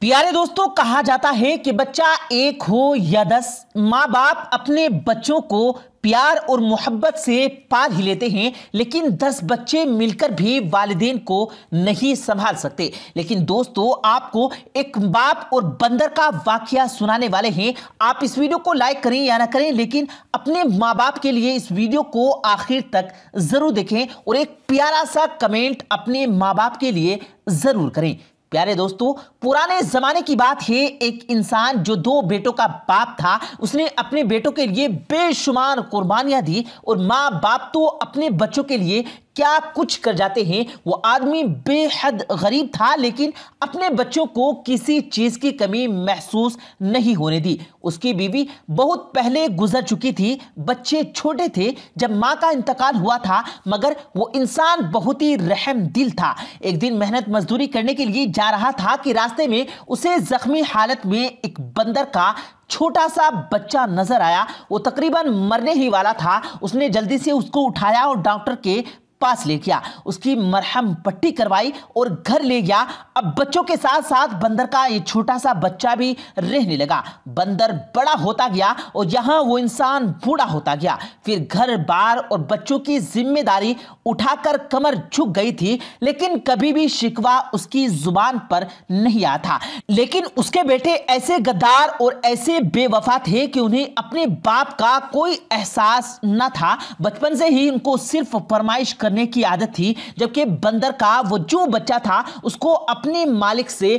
प्यारे दोस्तों कहा जाता है कि बच्चा एक हो या दस माँ बाप अपने बच्चों को प्यार और मोहब्बत से पार ही लेते हैं लेकिन दस बच्चे मिलकर भी वालदेन को नहीं संभाल सकते लेकिन दोस्तों आपको एक बाप और बंदर का वाक्य सुनाने वाले हैं आप इस वीडियो को लाइक करें या ना करें लेकिन अपने माँ बाप के लिए इस वीडियो को आखिर तक ज़रूर देखें और एक प्यारा सा कमेंट अपने माँ बाप के लिए ज़रूर करें प्यारे दोस्तों पुराने जमाने की बात है एक इंसान जो दो बेटों का बाप था उसने अपने बेटों के लिए बेशुमार कुर्बानियां दी और माँ बाप तो अपने बच्चों के लिए क्या कुछ कर जाते हैं वो आदमी बेहद गरीब था लेकिन अपने बच्चों को किसी चीज़ की कमी महसूस नहीं होने दी उसकी बीवी बहुत पहले गुजर चुकी थी बच्चे छोटे थे जब माँ का इंतकाल हुआ था मगर वो इंसान बहुत ही रहम दिल था एक दिन मेहनत मजदूरी करने के लिए जा रहा था कि रास्ते में उसे ज़ख्मी हालत में एक बंदर का छोटा सा बच्चा नजर आया वो तकरीबन मरने ही वाला था उसने जल्दी से उसको उठाया और डॉक्टर के पास ले गया उसकी मरहम पट्टी करवाई और घर ले गया अब बच्चों के साथ साथ बंदर का ये छोटा सा बच्चा भी रहने लगा बंदर बड़ा होता गया और यहाँ वो इंसान बूढ़ा होता गया फिर घर बार और बच्चों की जिम्मेदारी उठाकर कमर झुक गई थी लेकिन कभी भी शिकवा उसकी जुबान पर नहीं आया था लेकिन उसके बेटे ऐसे गद्दार और ऐसे बेवफा थे कि उन्हें अपने बाप का कोई एहसास न था बचपन से ही उनको सिर्फ फरमाइश कर करने की आदत थी जबकि बंदर का वो जो बच्चा था उसको अपने मालिक से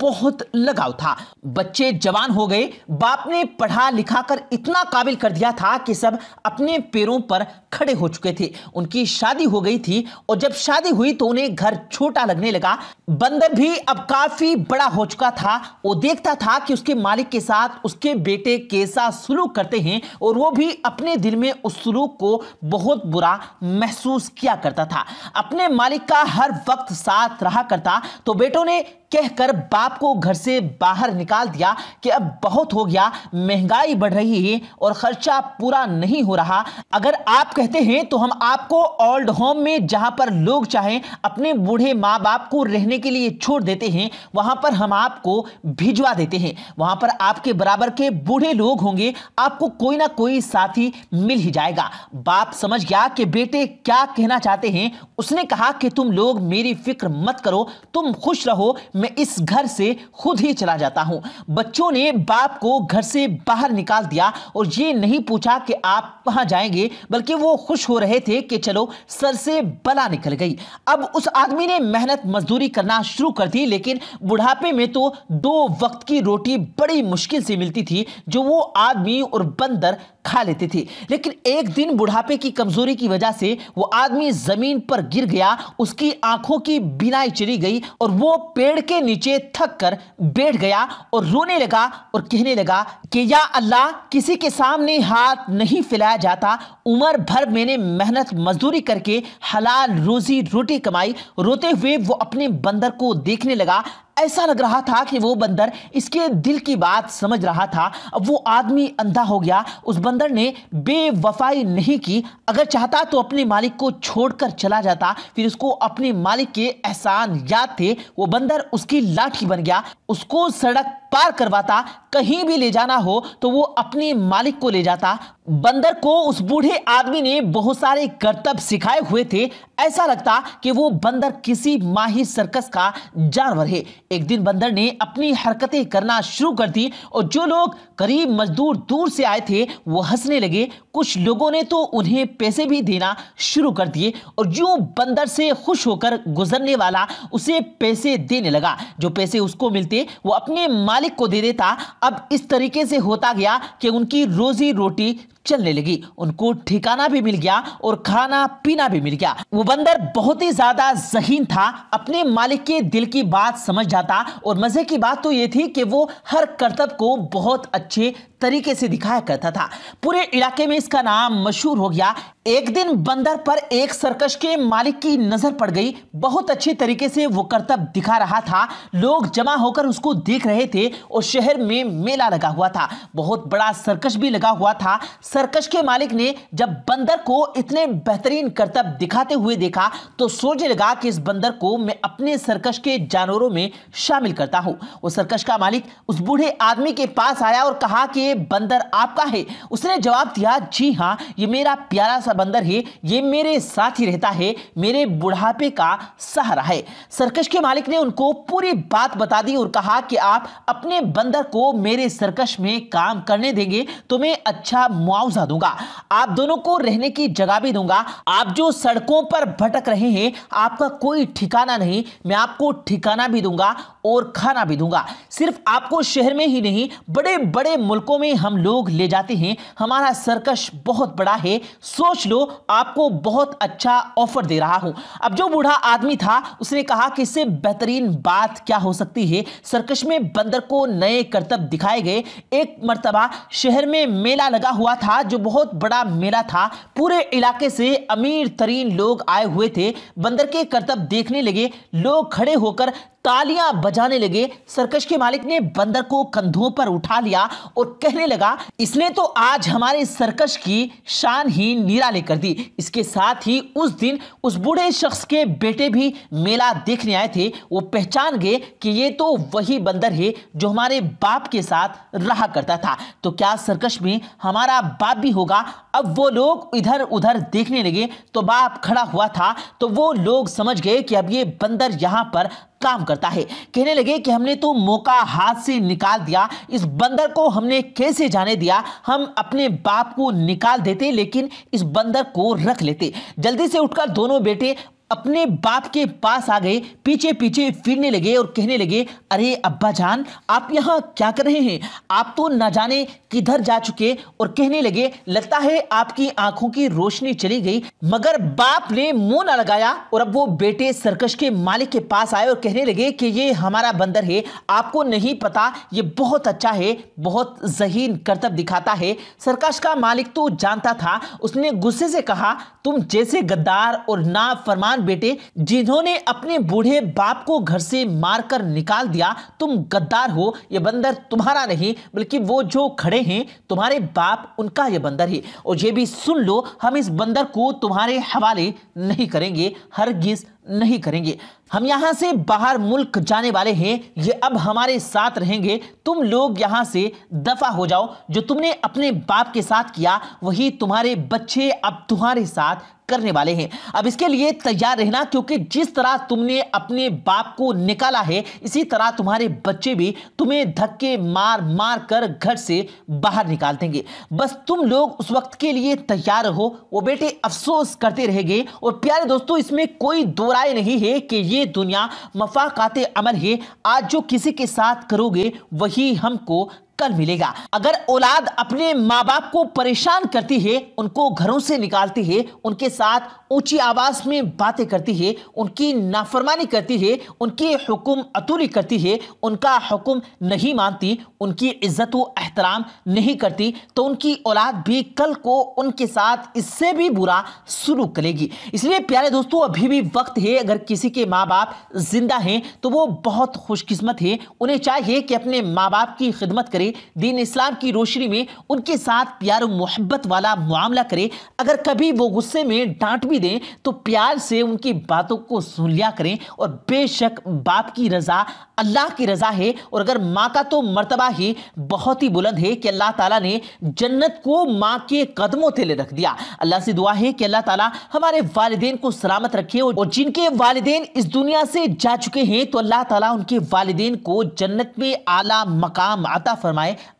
बहुत लगाव था बच्चे जवान हो गए बाप ने पढ़ा लिखा कर इतना काबिल कर दिया था कि सब अपने पैरों पर खड़े हो चुके थे उनकी शादी हो गई थी और जब शादी हुई तो उन्हें घर छोटा लगने लगा बंदर भी अब काफी बड़ा हो चुका था वो देखता था कि उसके मालिक के साथ उसके बेटे कैसा सुलूक करते हैं और वो भी अपने दिल में उस सुलूक को बहुत बुरा महसूस किया किया करता था अपने मालिक का हर वक्त साथ रहा करता तो बेटों ने कहकर बाप को घर से बाहर निकाल दिया कि अब बहुत हो गया महंगाई बढ़ रही है और खर्चा पूरा नहीं हो रहा अगर आप कहते हैं तो हम आपको ओल्ड होम में जहां पर लोग चाहें अपने बूढ़े माँ बाप को रहने के लिए छोड़ देते हैं वहां पर हम आपको भिजवा देते हैं वहां पर आपके बराबर के बूढ़े लोग होंगे आपको कोई ना कोई साथी मिल ही जाएगा बाप समझ गया कि बेटे क्या कहना चाहते हैं उसने कहा कि तुम लोग मेरी फिक्र मत करो तुम खुश रहो मैं इस घर से खुद ही चला जाता हूं बच्चों ने बाप को घर से बाहर निकाल दिया और ये नहीं पूछा कि आप कहां जाएंगे बल्कि वो खुश हो रहे थे कि चलो सर से बला निकल गई अब उस आदमी ने मेहनत मजदूरी करना शुरू कर दी लेकिन बुढ़ापे में तो दो वक्त की रोटी बड़ी मुश्किल से मिलती थी जो वो आदमी और बंदर खा लेती थी लेकिन एक दिन बुढ़ापे की कमजोरी की वजह से वो आदमी जमीन पर गिर गया उसकी आंखों की बिनाई चली गई और वो पेड़ के नीचे थक कर बैठ गया और रोने लगा और कहने लगा कि या अल्लाह किसी के सामने हाथ नहीं फैलाया जाता उम्र भर मैंने मेहनत मजदूरी करके हलाल रोजी रोटी कमाई रोते हुए वो अपने बंदर को देखने लगा ऐसा लग रहा था कि वो बंदर इसके दिल की बात समझ रहा था अब वो आदमी अंधा हो गया उस बंदर ने बेवफाई नहीं की अगर चाहता तो अपने मालिक को छोड़कर चला जाता फिर उसको अपने मालिक के एहसान याद थे वो बंदर उसकी लाठी बन गया उसको सड़क व्यापार करवाता कहीं भी ले जाना हो तो वो अपने मालिक को ले जाता बंदर को उस बूढ़े आदमी ने बहुत सारे करतब सिखाए हुए थे ऐसा लगता कि वो बंदर किसी माहिर सर्कस का जानवर है एक दिन बंदर ने अपनी हरकतें करना शुरू कर दी और जो लोग करीब मजदूर दूर से आए थे वो हंसने लगे कुछ लोगों ने तो उन्हें पैसे भी देना शुरू कर दिए और जो बंदर से खुश होकर गुजरने वाला उसे पैसे देने लगा जो पैसे उसको मिलते वो अपने मालिक मालिक को दे देता अब इस तरीके से होता गया कि उनकी रोजी रोटी चलने लगी उनको ठिकाना भी मिल गया और खाना पीना भी मिल गया वो बंदर बहुत ही ज्यादा जहीन था अपने मालिक के दिल की बात समझ जाता और मजे की बात तो ये थी कि वो हर करतब को बहुत अच्छे तरीके से दिखाया करता था पूरे इलाके में इसका नाम मशहूर हो गया एक दिन बंदर पर एक सर्कस के मालिक की नजर पड़ गई बहुत अच्छे तरीके से वो करतब दिखा रहा था लोग जमा होकर उसको देख रहे थे और शहर में मेला लगा हुआ था बहुत बड़ा सर्कस भी लगा हुआ था सर्कस के मालिक ने जब बंदर को इतने बेहतरीन करतब दिखाते हुए देखा तो सोचने लगा कि इस बंदर को मैं अपने सर्कस के जानवरों में शामिल करता हूँ वो सर्कस का मालिक उस बूढ़े आदमी के पास आया और कहा कि ये बंदर आपका है उसने जवाब दिया जी हाँ ये मेरा प्यारा सा बंदर है ये मेरे साथ ही रहता है मेरे बुढ़ापे का सहारा है सर्कस के मालिक ने उनको पूरी बात बता दी और कहा कि आप अपने बंदर को मेरे सर्कस में काम करने देंगे तो मैं अच्छा हाउस ना दूंगा आप दोनों को रहने की जगह भी दूंगा आप जो सड़कों पर भटक रहे हैं आपका कोई ठिकाना नहीं मैं आपको ठिकाना भी दूंगा और खाना भी दूंगा सिर्फ आपको शहर में ही नहीं बड़े बड़े मुल्कों में हम लोग ले जाते हैं हमारा सरकश बहुत बड़ा है सोच लो आपको बहुत अच्छा ऑफर दे रहा हूं अब जो बूढ़ा आदमी था उसने कहा कि इससे बेहतरीन बात क्या हो सकती है सर्कश में बंदर को नए करतब दिखाए गए एक मरतबा शहर में मेला लगा हुआ था जो बहुत बड़ा मेला था पूरे इलाके से अमीर तरीन लोग आए हुए थे बंदर के करतब देखने लगे लोग खड़े होकर तालियां बजाने लगे सरकश के मालिक ने बंदर को कंधों पर उठा लिया और कहने लगा इसने तो आज हमारे सरकश की शान ही निराले कर दी इसके साथ ही उस दिन उस बूढ़े शख्स के बेटे भी मेला देखने आए थे वो पहचान गए कि ये तो वही बंदर है जो हमारे बाप के साथ रहा करता था तो क्या सर्कश में हमारा बाप भी होगा अब वो लोग इधर उधर देखने लगे तो बाप खड़ा हुआ था तो वो लोग समझ गए कि अब ये बंदर यहाँ पर काम करता है कहने लगे कि हमने तो मौका हाथ से निकाल दिया इस बंदर को हमने कैसे जाने दिया हम अपने बाप को निकाल देते लेकिन इस बंदर को रख लेते जल्दी से उठकर दोनों बेटे अपने बाप के पास आ गए पीछे पीछे फिरने लगे और कहने लगे अरे अब्बा जान आप यहाँ क्या कर रहे हैं आप तो ना जाने किधर जा चुके और कहने लगे लगता है आपकी आंखों की रोशनी चली गई मगर बाप ने मुंह ना लगाया और अब वो बेटे सर्कस के मालिक के पास आए और कहने लगे कि ये हमारा बंदर है आपको नहीं पता ये बहुत अच्छा है बहुत जहीन करतब दिखाता है सर्कस का मालिक तो जानता था उसने गुस्से से कहा तुम जैसे गद्दार और ना फरमान बेटे जिन्होंने अपने बूढ़े बाप को घर से मारकर निकाल दिया तुम गद्दार हो यह बंदर तुम्हारा नहीं बल्कि वो जो खड़े हैं तुम्हारे बाप उनका यह बंदर है और ये भी सुन लो हम इस बंदर को तुम्हारे हवाले नहीं करेंगे हरगिज़ नहीं करेंगे हम यहाँ से बाहर मुल्क जाने वाले हैं ये अब हमारे साथ रहेंगे तुम लोग यहाँ से दफ़ा हो जाओ जो तुमने अपने बाप के साथ किया वही तुम्हारे बच्चे अब तुम्हारे साथ करने वाले हैं अब इसके लिए तैयार रहना क्योंकि जिस तरह तुमने अपने बाप को निकाला है इसी तरह तुम्हारे बच्चे भी तुम्हें धक्के मार मार कर घर से बाहर निकाल देंगे बस तुम लोग उस वक्त के लिए तैयार हो वो बेटे अफसोस करते रहेंगे और प्यारे दोस्तों इसमें कोई दो राय नहीं है कि ये दुनिया मफाकाते अमल है आज जो किसी के साथ करोगे वही हमको कल मिलेगा अगर औलाद अपने माँ बाप को परेशान करती है उनको घरों से निकालती है उनके साथ ऊंची आवाज में बातें करती है उनकी नाफरमानी करती है उनकी हुक्म अतूली करती है उनका हुक्म नहीं मानती उनकी इज्जत व एहतराम नहीं करती तो उनकी औलाद भी कल को उनके साथ इससे भी बुरा शुरू करेगी इसलिए प्यारे दोस्तों अभी भी वक्त है अगर किसी के माँ बाप जिंदा हैं तो वो बहुत खुशकिस्मत है उन्हें चाहिए कि अपने माँ बाप की खिदमत करें करे दीन इस्लाम की रोशनी में उनके साथ प्यार मोहब्बत वाला मामला करे अगर कभी वो गुस्से में डांट भी दें तो प्यार से उनकी बातों को सुन लिया करें और बेशक बाप की रज़ा अल्लाह की रज़ा है और अगर माँ का तो मर्तबा ही बहुत ही बुलंद है कि अल्लाह ताला ने जन्नत को माँ के कदमों थले रख दिया अल्लाह से दुआ है कि अल्लाह ताला हमारे वालदेन को सलामत रखे और जिनके वालदेन इस दुनिया से जा चुके हैं तो अल्लाह ताला उनके वालदेन को जन्नत में आला मकाम आता फरमा ไหม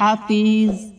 hafiz